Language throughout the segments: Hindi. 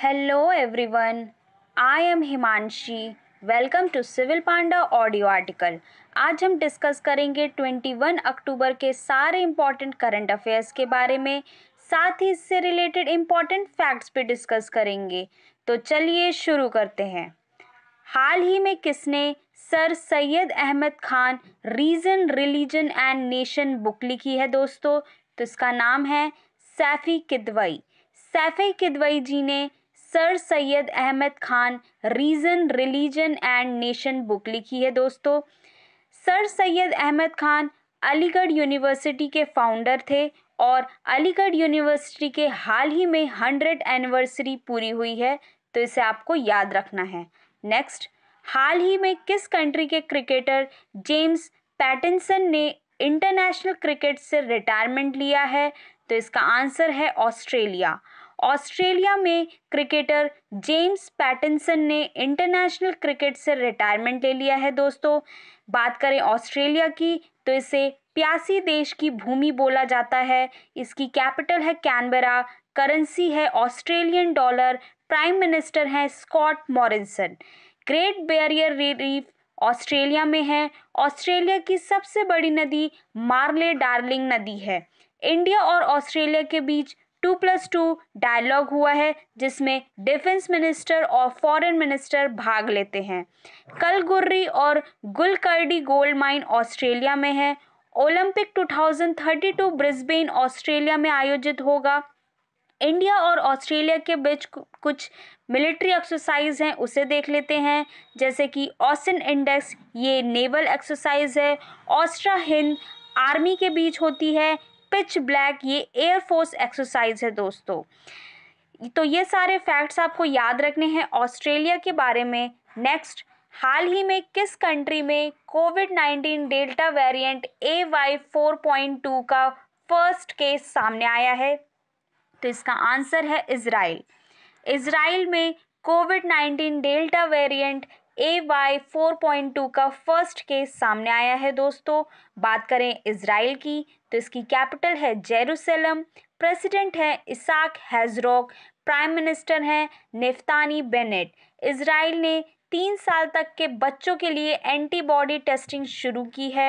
hello everyone I am Himanshi welcome to Civil Panda audio article आज हम डिस्कस करेंगे 21 अक्टूबर के सारे इम्पॉर्टेंट करंट अफेयर्स के बारे में साथ ही इससे रिलेटेड इम्पॉर्टेंट फैक्ट्स पे डिस्कस करेंगे तो चलिए शुरू करते हैं हाल ही में किसने sir Syed Ahmad Khan reason religion and nation book लिखी है दोस्तों तो इसका नाम है सैफ़ी किदवई सैफ़ी किदवई जी ने sir Syed Ahmad Khan reason religion and nation book लिखी है दोस्तों सर सैयद अहमद खान अलीगढ़ यूनिवर्सिटी के फाउंडर थे और अलीगढ़ यूनिवर्सिटी के हाल ही में हंड्रेड एनिवर्सरी पूरी हुई है तो इसे आपको याद रखना है नेक्स्ट हाल ही में किस कंट्री के क्रिकेटर जेम्स पैटिनसन ने इंटरनेशनल क्रिकेट से रिटायरमेंट लिया है तो इसका आंसर है ऑस्ट्रेलिया ऑस्ट्रेलिया में क्रिकेटर जेम्स पैटिनसन ने इंटरनेशनल क्रिकेट से रिटायरमेंट ले लिया है दोस्तों बात करें ऑस्ट्रेलिया की तो इसे प्यासी देश की भूमि बोला जाता है इसकी कैपिटल है कैनबरा करेंसी है ऑस्ट्रेलियन डॉलर प्राइम मिनिस्टर हैं Scott Morrison great barrier reef Australia में है ऑस्ट्रेलिया की सबसे बड़ी नदी मार्ले डार्लिंग नदी है इंडिया और ऑस्ट्रेलिया के बीच टू प्लस टू डायलॉग हुआ है जिसमें डिफेंस मिनिस्टर और फॉरेन मिनिस्टर भाग लेते हैं कलगुर्री और गुलकर्डी गोल्ड माइन ऑस्ट्रेलिया में है ओलंपिक 2032 ब्रिस्बेन ऑस्ट्रेलिया में आयोजित होगा इंडिया और ऑस्ट्रेलिया के बीच कुछ मिलिट्री एक्सरसाइज हैं उसे देख लेते हैं जैसे कि ऑसिन इंडेक्स ये नेवल एक्सरसाइज है ऑस्ट्रा हिंद आर्मी के बीच होती है पिच ब्लैक ये एयरफोर्स एक्सरसाइज है दोस्तों तो ये सारे फैक्ट्स आपको याद रखने हैं ऑस्ट्रेलिया के बारे में नेक्स्ट हाल ही में किस कंट्री में COVID nineteen delta variant A Y four point two का फर्स्ट केस सामने आया है तो इसका आंसर है इसराइल इसराइल में COVID nineteen delta variant A Y four point two का फर्स्ट केस सामने आया है दोस्तों बात करें इसराइल की तो इसकी कैपिटल है जेरूसलम प्रेसिडेंट है इसाक हैजरॉक प्राइम मिनिस्टर हैं नेफ्तानी बेनेट इसराइल ने तीन साल तक के बच्चों के लिए एंटीबॉडी टेस्टिंग शुरू की है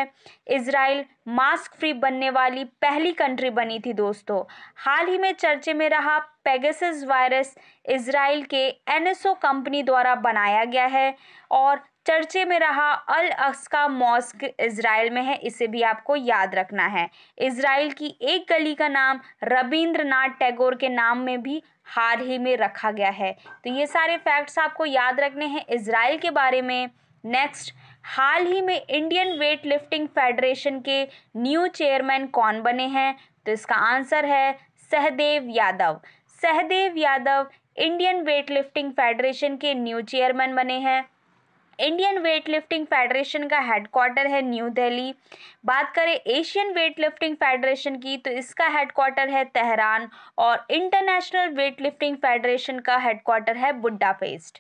इसराइल मास्क फ्री बनने वाली पहली कंट्री बनी थी दोस्तों हाल ही में चर्चे में रहा पेगस वायरस इसराइल के एनएसओ कंपनी द्वारा बनाया गया है और चर्चे में रहा अल अक्सका मॉस्क इसराइल में है इसे भी आपको याद रखना है इसराइल की एक गली का नाम रविंद्रनाथ टैगोर के नाम में भी हाल ही में रखा गया है तो ये सारे फैक्ट्स आपको याद रखने हैं इसराइल के बारे में नेक्स्ट हाल ही में इंडियन वेट लिफ्टिंग फेडरेशन के न्यू चेयरमैन कौन बने हैं तो इसका आंसर है Sahdev Yadav Sahdev Yadav Indian weight lifting federation के न्यू चेयरमैन बने हैं इंडियन वेट लिफ्टिंग फेडरेशन का हेडक्वार्टर है न्यू दिल्ली बात करें एशियन वेट लिफ्टिंग फेडरेशन की तो इसका हेडक्वार्टर है तेहरान और इंटरनेशनल वेट लिफ्टिंग फेडरेशन का हेडक्वार्टर है बुड्डापेस्ट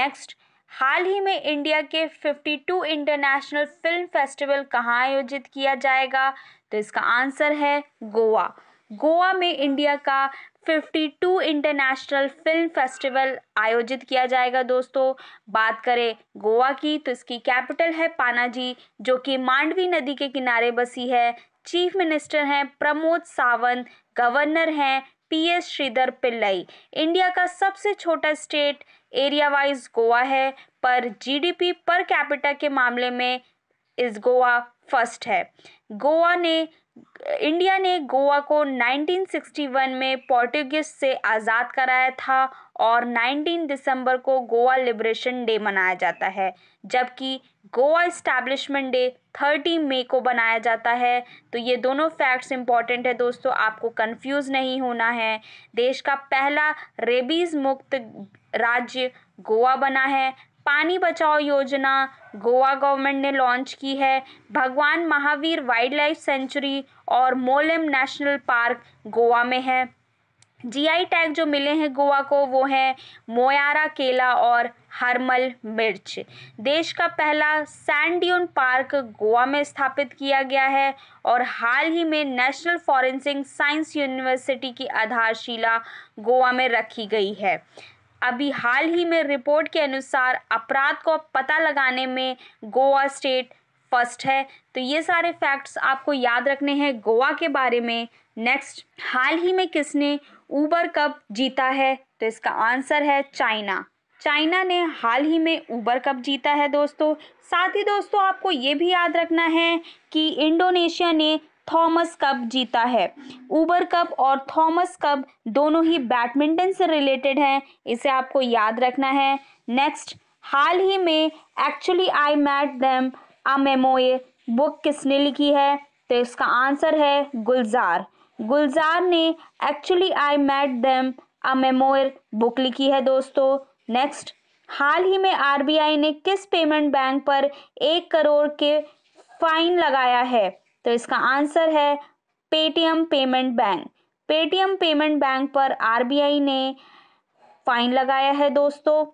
नेक्स्ट हाल ही में इंडिया के 52 इंटरनेशनल फिल्म फेस्टिवल कहाँ आयोजित किया जाएगा तो इसका आंसर है गोवा गोवा में इंडिया का 52 इंटरनेशनल फिल्म फेस्टिवल आयोजित किया जाएगा दोस्तों बात करें गोवा की तो इसकी कैपिटल है पानाजी जो कि मांडवी नदी के किनारे बसी है चीफ मिनिस्टर हैं प्रमोद सावंत गवर्नर हैं P S Sreedharan Pillai India का सबसे छोटा स्टेट एरिया वाइज गोवा है पर जीडीपी पर कैपिटा के मामले में इस गोवा फर्स्ट है गोवा ने इंडिया ने गोवा को 1961 में पोर्टुगीज से आज़ाद कराया था और 19 दिसंबर को गोवा लिबरेशन डे मनाया जाता है जबकि गोवा इस्टेब्लिशमेंट डे 30 मई को बनाया जाता है तो ये दोनों फैक्ट्स इंपॉर्टेंट है दोस्तों आपको कंफ्यूज नहीं होना है देश का पहला रेबीज़ मुक्त राज्य गोवा बना है पानी बचाओ योजना गोवा गवर्नमेंट ने लॉन्च की है भगवान महावीर वाइल्ड लाइफ सेंचुरी और मोलम नेशनल पार्क गोवा में है जीआई टैग जो मिले हैं गोवा को वो हैं मोयारा केला और हरमल मिर्च देश का पहला सैंडियन पार्क गोवा में स्थापित किया गया है और हाल ही में नेशनल फॉरेंसिक साइंस यूनिवर्सिटी की आधारशिला गोवा में रखी गई है अभी हाल ही में रिपोर्ट के अनुसार अपराध को पता लगाने में गोवा स्टेट फर्स्ट है तो ये सारे फैक्ट्स आपको याद रखने हैं गोवा के बारे में नेक्स्ट हाल ही में किसने ऊबर कप जीता है तो इसका आंसर है चाइना चाइना ने हाल ही में ऊबर कप जीता है दोस्तों साथ ही दोस्तों आपको ये भी याद रखना है कि इंडोनेशिया ने थॉमस कप जीता है ऊबर कप और थॉमस कप दोनों ही बैडमिंटन से रिलेटेड हैं इसे आपको याद रखना है नेक्स्ट हाल ही में actually I met them a memoir book किसने लिखी है तो इसका आंसर है गुलजार गुलजार ने actually I met them a memoir book लिखी है दोस्तों नेक्स्ट हाल ही में आरबीआई ने किस पेमेंट बैंक पर एक करोड़ के फाइन लगाया है तो इसका आंसर है Paytm payment bank Paytm payment bank पर आरबीआई ने फाइन लगाया है दोस्तों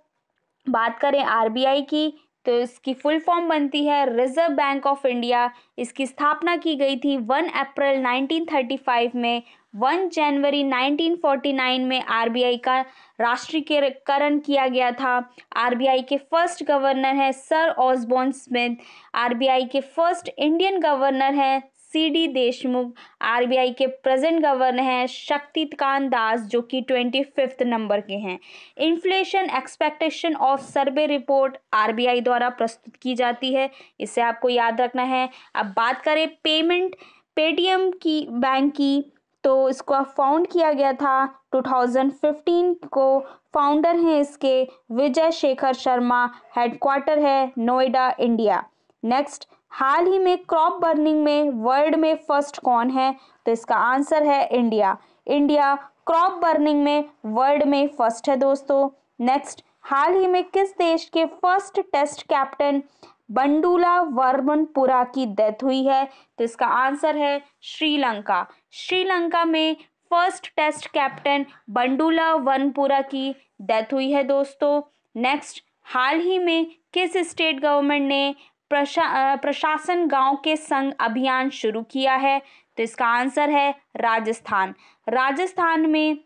बात करें आरबीआई की तो इसकी फुल फॉर्म बनती है रिजर्व बैंक ऑफ इंडिया इसकी स्थापना की गई थी वन अप्रैल 1935 में वन जनवरी 1949 में आरबीआई का राष्ट्रीयकरण किया गया था आरबीआई के फर्स्ट गवर्नर हैं सर ऑसबॉर्न स्मिथ आरबीआई के फर्स्ट इंडियन गवर्नर हैं सी डी देशमुख आरबीआई के प्रेजेंट गवर्नर हैं शक्तिकांत दास जो कि ट्वेंटी फिफ्थ नंबर के हैं inflation expectation of survey report RBI द्वारा प्रस्तुत की जाती है इसे आपको याद रखना है अब बात करें पेमेंट पेटीएम की बैंक की तो इसको फाउंड किया गया था 2015 को फाउंडर हैं इसके विजय शेखर शर्मा हेडक्वार्टर है नोएडा इंडिया नेक्स्ट हाल ही में क्रॉप बर्निंग में वर्ल्ड में फर्स्ट कौन है तो इसका आंसर है इंडिया इंडिया क्रॉप बर्निंग में वर्ल्ड में फर्स्ट है दोस्तों नेक्स्ट हाल ही में किस देश के first test captain Bandula Warnapura की डेथ हुई है तो इसका आंसर है श्रीलंका श्रीलंका में first test captain Bandula Warnapura की डेथ हुई है दोस्तों नेक्स्ट हाल ही में किस स्टेट गवर्नमेंट ने प्रशा प्रशासन गांव के संग अभियान शुरू किया है तो इसका आंसर है राजस्थान राजस्थान में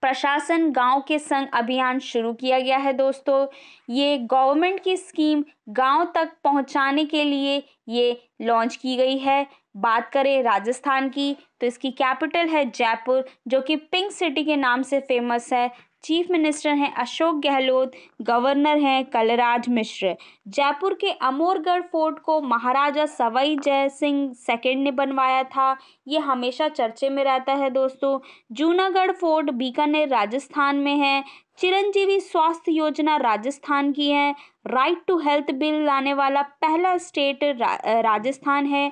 प्रशासन गांव के संग अभियान शुरू किया गया है दोस्तों ये गवर्नमेंट की स्कीम गांव तक पहुंचाने के लिए ये लॉन्च की गई है बात करें राजस्थान की तो इसकी कैपिटल है जयपुर जो कि पिंक सिटी के नाम से फेमस है चीफ मिनिस्टर हैं अशोक गहलोत गवर्नर हैं कलराज मिश्र जयपुर के अमोरगढ़ फोर्ट को महाराजा सवाई जय सिंह सेकेंड ने बनवाया था ये हमेशा चर्चे में रहता है दोस्तों जूनागढ़ फोर्ट बीकानेर राजस्थान में है चिरंजीवी स्वास्थ्य योजना राजस्थान की है राइट टू हेल्थ बिल लाने वाला पहला स्टेट रा, राजस्थान है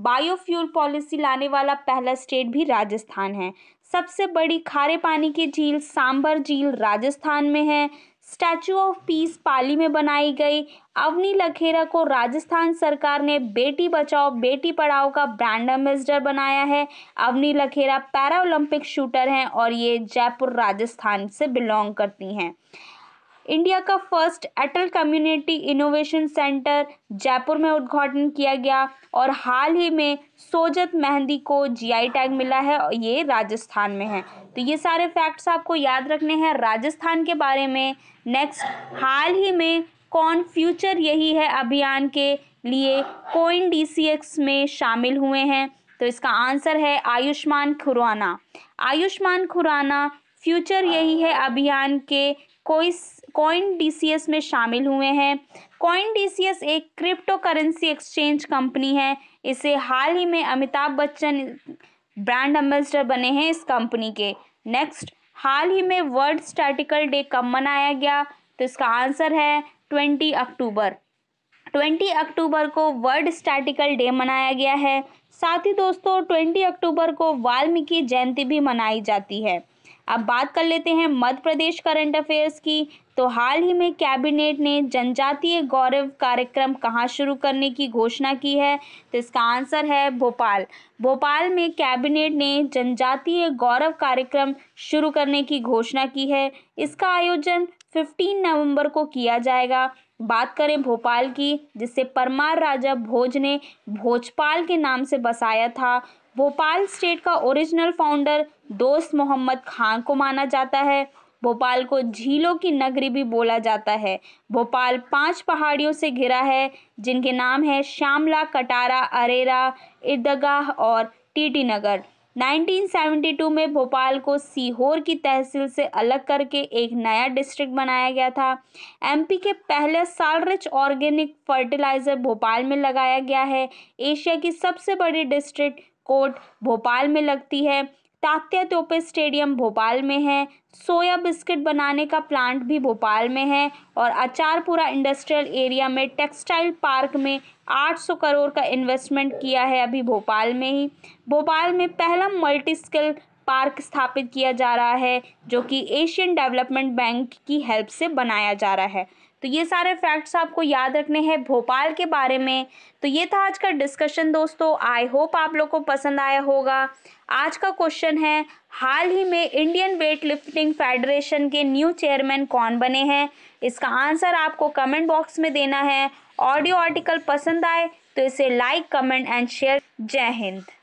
बायोफ्यूल पॉलिसी लाने वाला पहला स्टेट भी राजस्थान है सबसे बड़ी खारे पानी की झील सांबर झील राजस्थान में है स्टैचू ऑफ पीस पाली में बनाई गई अवनी लखेरा को राजस्थान सरकार ने बेटी बचाओ बेटी पढ़ाओ का ब्रांड एम्बेसडर बनाया है Avani Lekhara para Olympic shooter हैं और ये जयपुर राजस्थान से बिलोंग करती हैं इंडिया का first Atal community innovation centre Jaipur में उद्घाटन किया गया और हाल ही में सोजत मेहंदी को जीआई टैग मिला है और ये राजस्थान में है तो ये सारे फैक्ट्स आपको याद रखने हैं राजस्थान के बारे में नेक्स्ट हाल ही में कौन फ्यूचर यही है अभियान के लिए कोइन डी में शामिल हुए हैं तो इसका आंसर है आयुष्मान खुराना आयुष्मान खुराना फ्यूचर यही है अभियान के कोई कॉइन डी में शामिल हुए हैं कॉइन डी एक क्रिप्टो करेंसी एक्सचेंज कंपनी है इसे हाल ही में अमिताभ बच्चन ब्रांड एम्बेसडर बने हैं इस कंपनी के नेक्स्ट हाल ही में वर्ल्ड स्टैटिकल डे कब मनाया गया तो इसका आंसर है ट्वेंटी अक्टूबर ट्वेंटी अक्टूबर को वर्ल्ड स्टैटिकल डे मनाया गया है साथ ही दोस्तों ट्वेंटी अक्टूबर को वाल्मीकि जयंती भी मनाई जाती है अब बात कर लेते हैं मध्य प्रदेश करंट अफेयर्स की तो हाल ही में कैबिनेट ने जनजातीय गौरव कार्यक्रम कहाँ शुरू करने की घोषणा की है तो इसका आंसर है भोपाल भोपाल में कैबिनेट ने जनजातीय गौरव कार्यक्रम शुरू करने की घोषणा की है इसका आयोजन 15 नवंबर को किया जाएगा बात करें भोपाल की जिसे परमार राजा भोज ने भोजपाल के नाम से बसाया था भोपाल स्टेट का ओरिजिनल फाउंडर दोस्त मोहम्मद खान को माना जाता है भोपाल को झीलों की नगरी भी बोला जाता है भोपाल पांच पहाड़ियों से घिरा है जिनके नाम है श्यामला कटारा अरेरा इर्दगाह और टीटी नगर 1972 में भोपाल को सीहोर की तहसील से अलग करके एक नया डिस्ट्रिक्ट बनाया गया था एमपी के पहले साल रिच ऑर्गेनिक फर्टिलाइज़र भोपाल में लगाया गया है एशिया की सबसे बड़ी डिस्ट्रिक्ट कोर्ट भोपाल में लगती है तात्या तोपे स्टेडियम भोपाल में है सोया बिस्किट बनाने का प्लांट भी भोपाल में है और अचारपुरा इंडस्ट्रियल एरिया में टेक्सटाइल पार्क में 800 करोड़ का इन्वेस्टमेंट किया है अभी भोपाल में ही भोपाल में पहला मल्टी स्किल पार्क स्थापित किया जा रहा है जो कि एशियन डेवलपमेंट बैंक की हेल्प से बनाया जा रहा है तो ये सारे फैक्ट्स आपको याद रखने हैं भोपाल के बारे में तो ये था आज का डिस्कशन दोस्तों आई होप आप लोग को पसंद आया होगा आज का क्वेश्चन है हाल ही में इंडियन वेट लिफ्टिंग फेडरेशन के न्यू चेयरमैन कौन बने हैं इसका आंसर आपको कमेंट बॉक्स में देना है ऑडियो आर्टिकल पसंद आए तो इसे लाइक कमेंट एंड शेयर जय हिंद